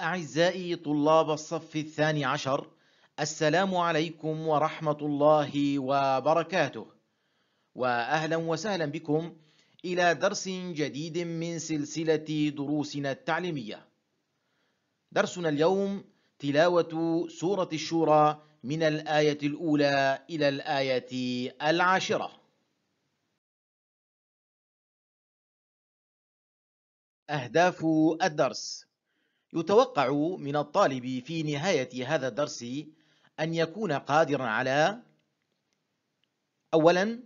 أعزائي طلاب الصف الثاني عشر السلام عليكم ورحمة الله وبركاته وأهلا وسهلا بكم إلى درس جديد من سلسلة دروسنا التعليمية درسنا اليوم تلاوة سورة الشورى من الآية الأولى إلى الآية العاشرة أهداف الدرس يتوقع من الطالب في نهاية هذا الدرس أن يكون قادرا على أولا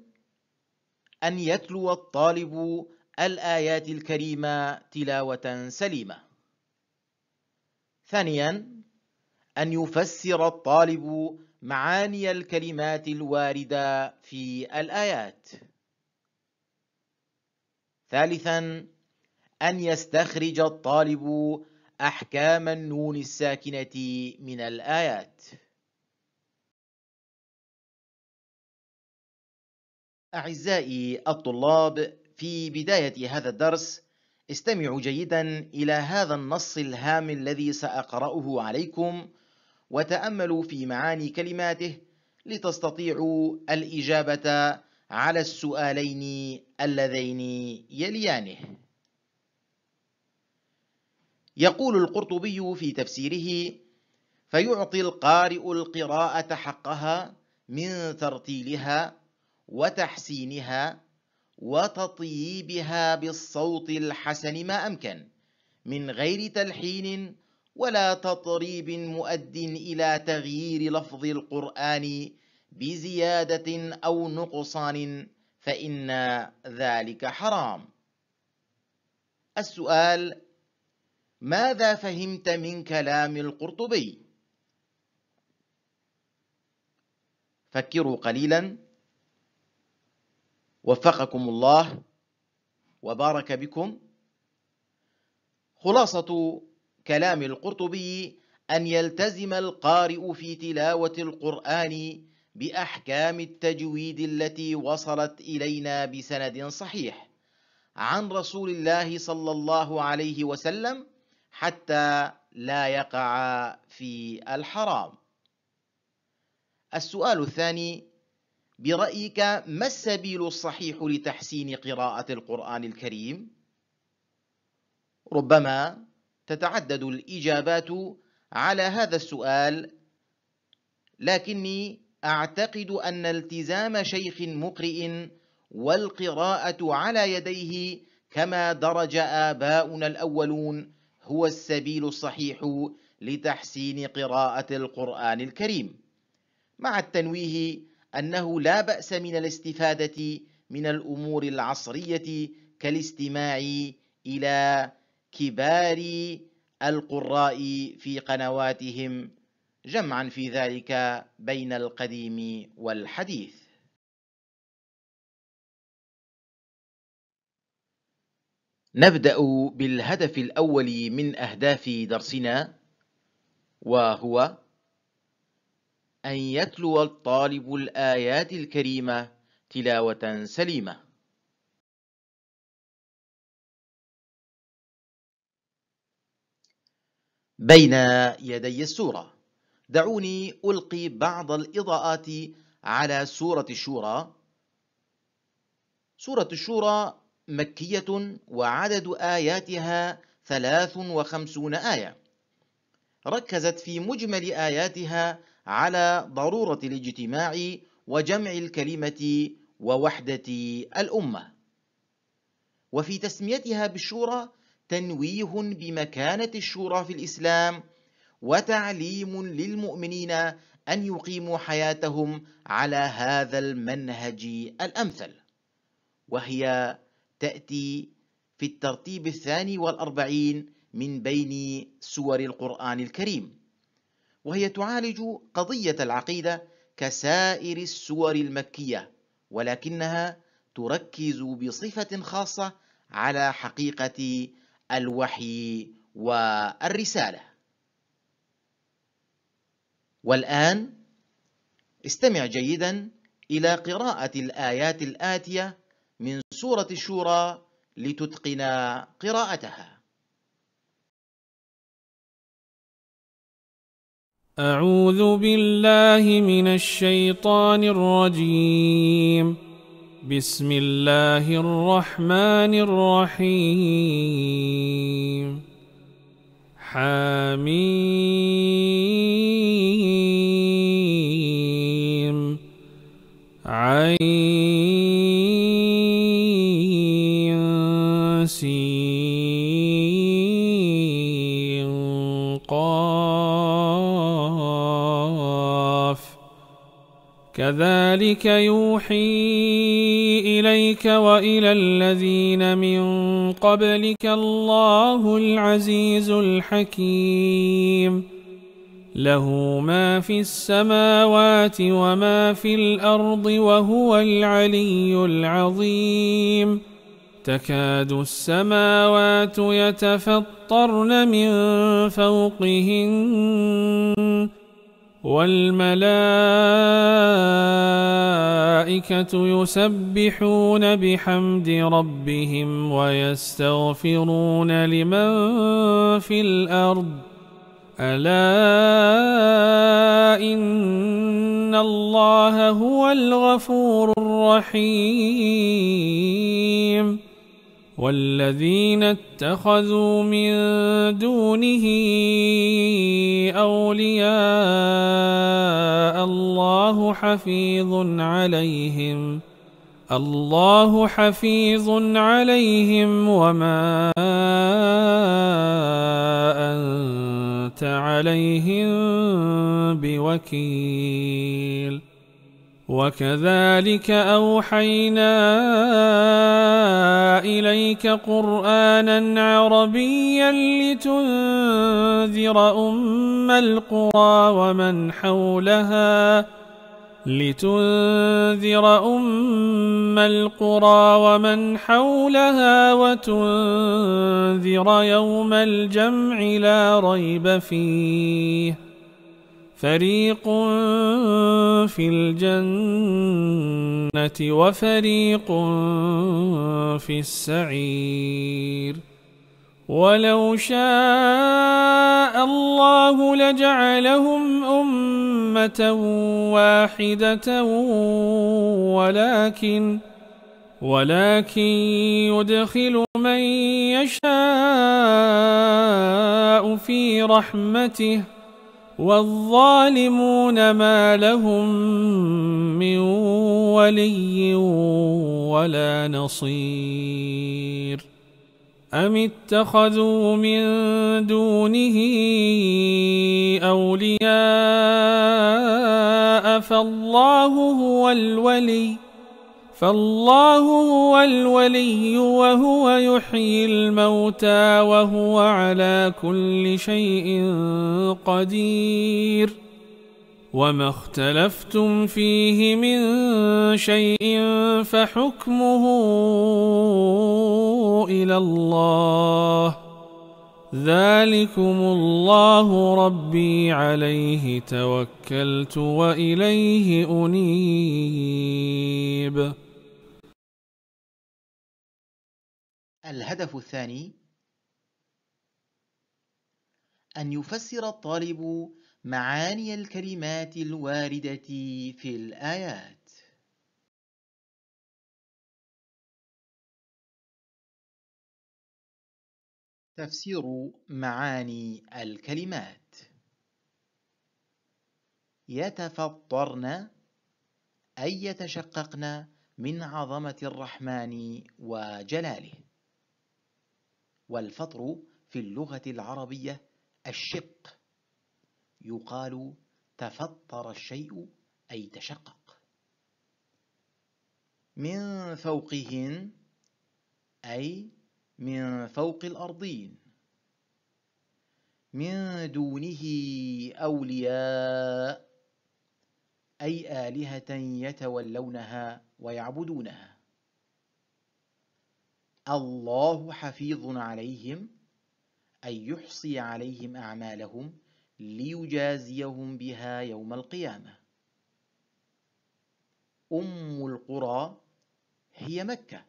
أن يتلو الطالب الآيات الكريمة تلاوة سليمة ثانيا أن يفسر الطالب معاني الكلمات الواردة في الآيات ثالثا أن يستخرج الطالب أحكام النون الساكنة من الآيات أعزائي الطلاب في بداية هذا الدرس استمعوا جيدا إلى هذا النص الهام الذي سأقرأه عليكم وتأملوا في معاني كلماته لتستطيعوا الإجابة على السؤالين اللذين يليانه يقول القرطبي في تفسيره فيعطي القارئ القراءة حقها من ترتيلها وتحسينها وتطييبها بالصوت الحسن ما أمكن من غير تلحين ولا تطريب مؤد إلى تغيير لفظ القرآن بزيادة أو نقصان فإن ذلك حرام السؤال ماذا فهمت من كلام القرطبي فكروا قليلا وفقكم الله وبارك بكم خلاصة كلام القرطبي أن يلتزم القارئ في تلاوة القرآن بأحكام التجويد التي وصلت إلينا بسند صحيح عن رسول الله صلى الله عليه وسلم حتى لا يقع في الحرام السؤال الثاني برأيك ما السبيل الصحيح لتحسين قراءة القرآن الكريم؟ ربما تتعدد الإجابات على هذا السؤال لكني أعتقد أن التزام شيخ مقرئ والقراءة على يديه كما درج آباؤنا الأولون هو السبيل الصحيح لتحسين قراءة القرآن الكريم مع التنويه أنه لا بأس من الاستفادة من الأمور العصرية كالاستماع إلى كبار القراء في قنواتهم جمعا في ذلك بين القديم والحديث نبدأ بالهدف الأول من أهداف درسنا وهو أن يتلو الطالب الآيات الكريمة تلاوة سليمة بين يدي السورة دعوني ألقي بعض الإضاءات على سورة الشورى سورة الشورى مكية وعدد آياتها ثلاث وخمسون آية ركزت في مجمل آياتها على ضرورة الاجتماع وجمع الكلمة ووحدة الأمة وفي تسميتها بالشورى تنويه بمكانة الشورى في الإسلام وتعليم للمؤمنين أن يقيموا حياتهم على هذا المنهج الأمثل وهي تأتي في الترتيب الثاني والأربعين من بين سور القرآن الكريم وهي تعالج قضية العقيدة كسائر السور المكية ولكنها تركز بصفة خاصة على حقيقة الوحي والرسالة والآن استمع جيدا إلى قراءة الآيات الآتية سورة الشورى لتتقن قراءتها أعوذ بالله من الشيطان الرجيم بسم الله الرحمن الرحيم حميم عين كذلك يوحي إليك وإلى الذين من قبلك الله العزيز الحكيم له ما في السماوات وما في الأرض وهو العلي العظيم تكاد السماوات يتفطرن من فوقهن والملائكة يسبحون بحمد ربهم ويستغفرون لمن في الأرض ألا إن الله هو الغفور الرحيم والذين اتخذوا من دونه أولياء الله حفيظ عليهم الله حفيظ عليهم وما أنت عليهم بوكيل وكذلك أوحينا ذلك قرآنا عربيا لتنذر أم القرى ومن حولها لتنذر أم القرى ومن حولها وتنذر يوم الجمع لا ريب فيه فريق في الجنة وفريق في السعير ولو شاء الله لجعلهم أمة واحدة ولكن ولكن يدخل من يشاء في رحمته والظالمون ما لهم من ولي ولا نصير أم اتخذوا من دونه أولياء فالله هو الولي فالله هو الولي وهو يحيي الموتى وهو على كل شيء قدير وما اختلفتم فيه من شيء فحكمه إلى الله ذلكم الله ربي عليه توكلت وإليه أنيب الهدف الثاني أن يفسر الطالب معاني الكلمات الواردة في الآيات تفسير معاني الكلمات يتفطرن أي يتشققن من عظمة الرحمن وجلاله والفطر في اللغة العربية الشق يقال تفطر الشيء أي تشقق من فوقهن أي من فوق الأرضين من دونه أولياء أي آلهة يتولونها ويعبدونها الله حفيظ عليهم أي يحصي عليهم أعمالهم ليجازيهم بها يوم القيامة أم القرى هي مكة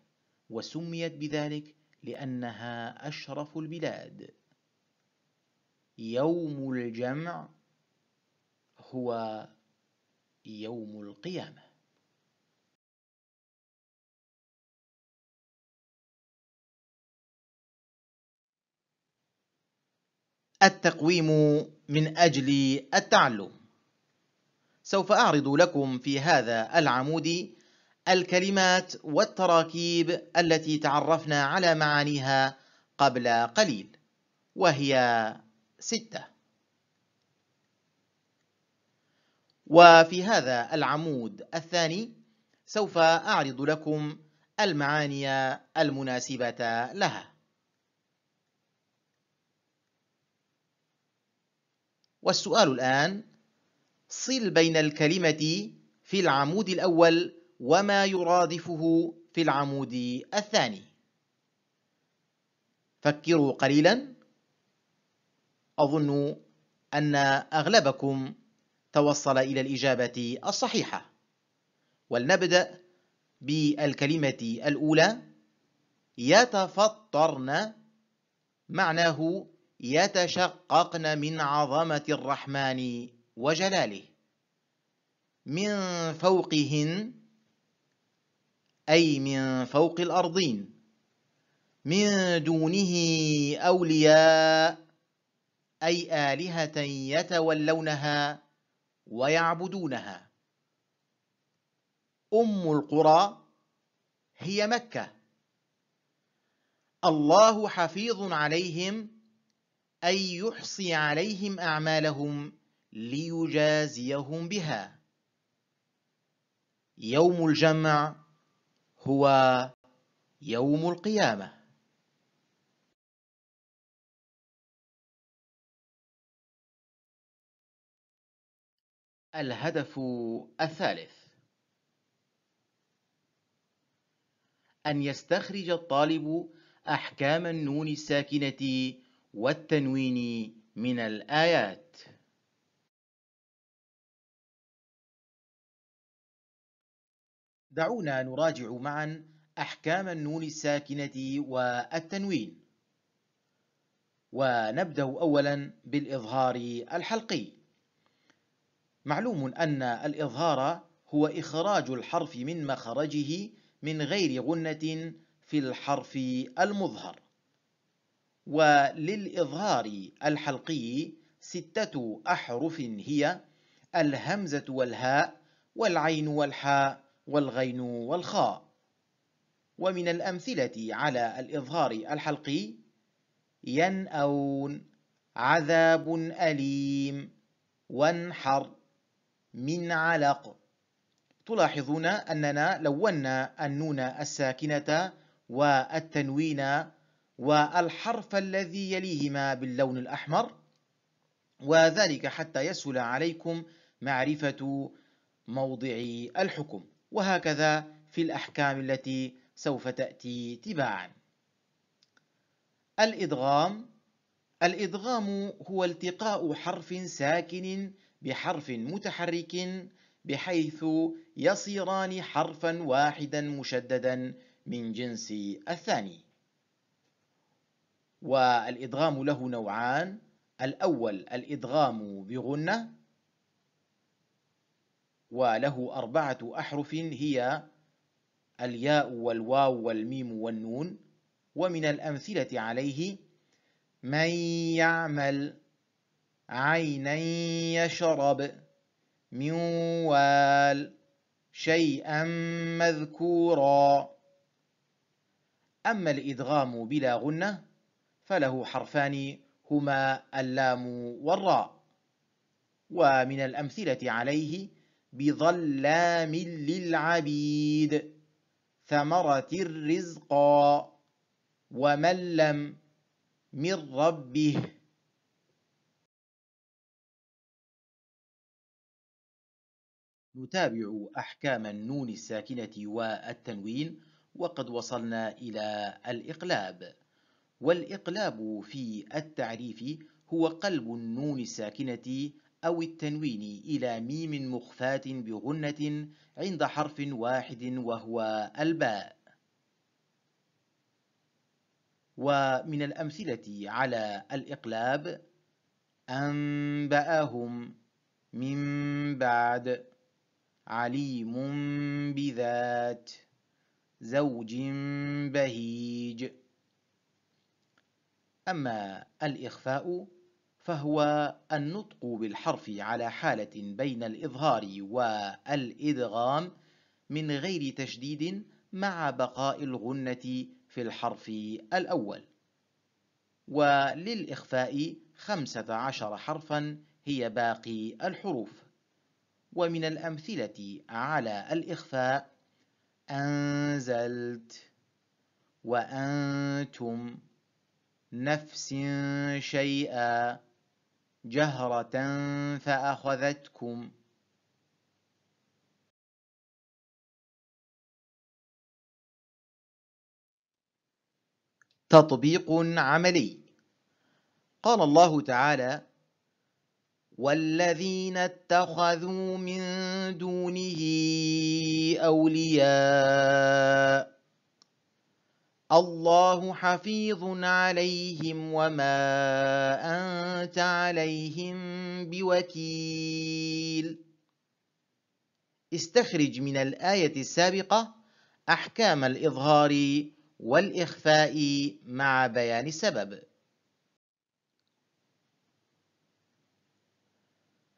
وسميت بذلك لأنها أشرف البلاد يوم الجمع هو يوم القيامة التقويم من أجل التعلم سوف أعرض لكم في هذا العمود الكلمات والتراكيب التي تعرفنا على معانيها قبل قليل وهي ستة وفي هذا العمود الثاني سوف أعرض لكم المعاني المناسبة لها والسؤال الآن صل بين الكلمة في العمود الأول وما يرادفه في العمود الثاني فكروا قليلا أظن أن أغلبكم توصل إلى الإجابة الصحيحة ولنبدأ بالكلمة الأولى يتفطرن معناه يتشققن من عظمة الرحمن وجلاله من فوقهن أي من فوق الأرضين من دونه أولياء أي آلهة يتولونها ويعبدونها أم القرى هي مكة الله حفيظ عليهم أي يحصي عليهم أعمالهم ليجازيهم بها يوم الجمع هو يوم القيامة الهدف الثالث أن يستخرج الطالب أحكام النون الساكنة والتنوين من الآيات دعونا نراجع معا أحكام النون الساكنة والتنوين ونبدأ أولا بالإظهار الحلقي معلوم أن الإظهار هو إخراج الحرف من مخرجه من غير غنة في الحرف المظهر وللإظهار الحلقي ستة أحرف هي الهمزة والهاء والعين والحاء والغين والخاء ومن الأمثلة على الإظهار الحلقي ينأون عذاب أليم وانحر من علق تلاحظون أننا لونا النون الساكنة والتنوين والحرف الذي يليهما باللون الأحمر وذلك حتى يسهل عليكم معرفة موضع الحكم وهكذا في الأحكام التي سوف تأتي تباعا الإدغام الإدغام هو التقاء حرف ساكن بحرف متحرك بحيث يصيران حرفا واحدا مشددا من جنس الثاني والإدغام له نوعان الأول الإدغام بغنة وله أربعة أحرف هي الياء والواو والميم والنون ومن الأمثلة عليه من يعمل عينا يشرب من وال شيئا مذكورا أما الإدغام بلا غنة فله حرفان هما اللام والراء ومن الأمثلة عليه بظلام للعبيد ثمرة الرزق ومن لم من ربه نتابع أحكام النون الساكنة والتنوين وقد وصلنا إلى الإقلاب والإقلاب في التعريف هو قلب النون الساكنة أو التنوين إلى ميم مخفاة بغنة عند حرف واحد وهو الباء ومن الأمثلة على الإقلاب أنبأهم من بعد عليم بذات زوج بهيج أما الإخفاء فهو النطق بالحرف على حالة بين الإظهار والإدغام من غير تشديد مع بقاء الغنة في الحرف الأول وللإخفاء خمسة عشر حرفا هي باقي الحروف ومن الأمثلة على الإخفاء أنزلت وأنتم نفس شيئا جهرة فأخذتكم تطبيق عملي قال الله تعالى والذين اتخذوا من دونه أولياء الله حفيظ عليهم وما أنت عليهم بوكيل استخرج من الآية السابقة أحكام الإظهار والإخفاء مع بيان السبب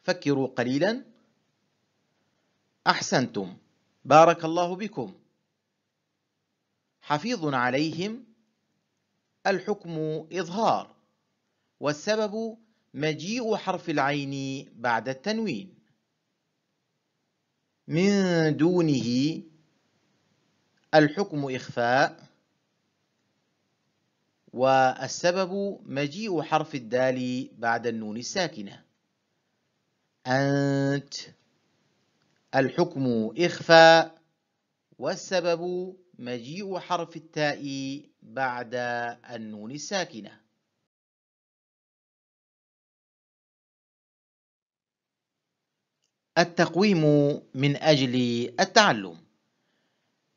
فكروا قليلا أحسنتم بارك الله بكم حفيظ عليهم الحكم إظهار والسبب مجيء حرف العين بعد التنوين من دونه الحكم إخفاء والسبب مجيء حرف الدال بعد النون الساكنة أنت الحكم إخفاء والسبب مجيء حرف التاء بعد النون الساكنة التقويم من أجل التعلم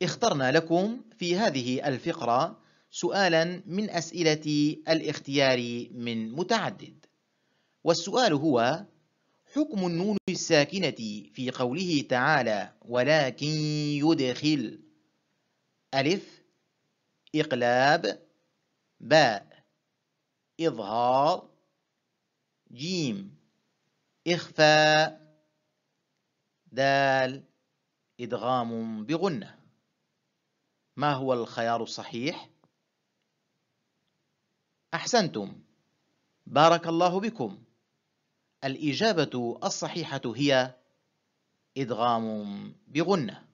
اخترنا لكم في هذه الفقرة سؤالا من أسئلة الاختيار من متعدد والسؤال هو حكم النون الساكنة في قوله تعالى ولكن يدخل ألف إقلاب باء إظهار جيم إخفاء دال إدغام بغنة ما هو الخيار الصحيح؟ أحسنتم بارك الله بكم الإجابة الصحيحة هي إدغام بغنة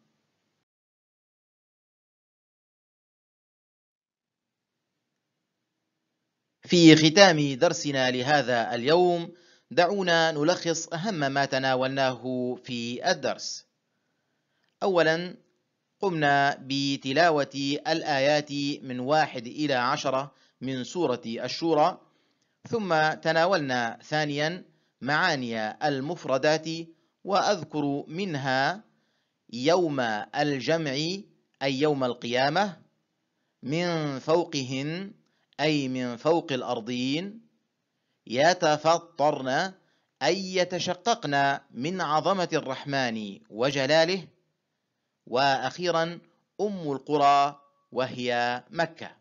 في ختام درسنا لهذا اليوم دعونا نلخص أهم ما تناولناه في الدرس أولا قمنا بتلاوة الآيات من واحد إلى عشرة من سورة الشورى ثم تناولنا ثانيا معاني المفردات وأذكر منها يوم الجمع أي يوم القيامة من فوقهن أي من فوق الأرضين يتفطرن أي يتشققن من عظمة الرحمن وجلاله وأخيرا أم القرى وهي مكة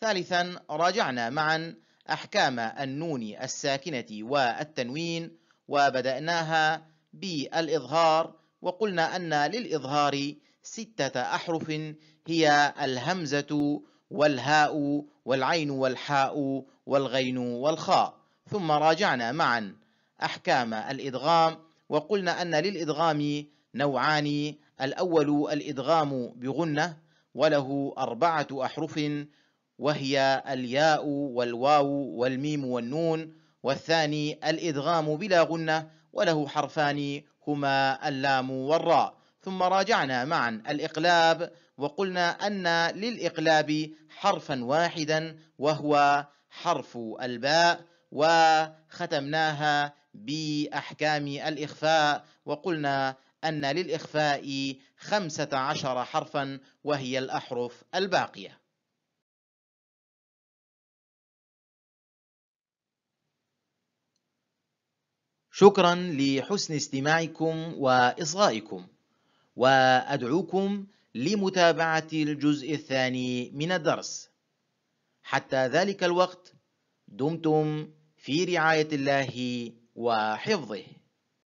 ثالثا راجعنا معا أحكام النون الساكنة والتنوين وبدأناها بالإظهار وقلنا أن للإظهار ستة أحرف هي الهمزة والهاء والعين والحاء والغين والخاء ثم راجعنا معا أحكام الإدغام وقلنا أن للإدغام نوعان الأول الإدغام بغنة وله أربعة أحرف وهي الياء والواو والميم والنون والثاني الإدغام بلا غنة وله حرفان هما اللام والراء ثم راجعنا معا الإقلاب وقلنا أن للإقلاب حرفا واحدا وهو حرف الباء وختمناها بأحكام الإخفاء وقلنا أن للإخفاء خمسة عشر حرفا وهي الأحرف الباقية شكرا لحسن استماعكم وإصغائكم وأدعوكم لمتابعة الجزء الثاني من الدرس حتى ذلك الوقت دمتم في رعاية الله وحفظه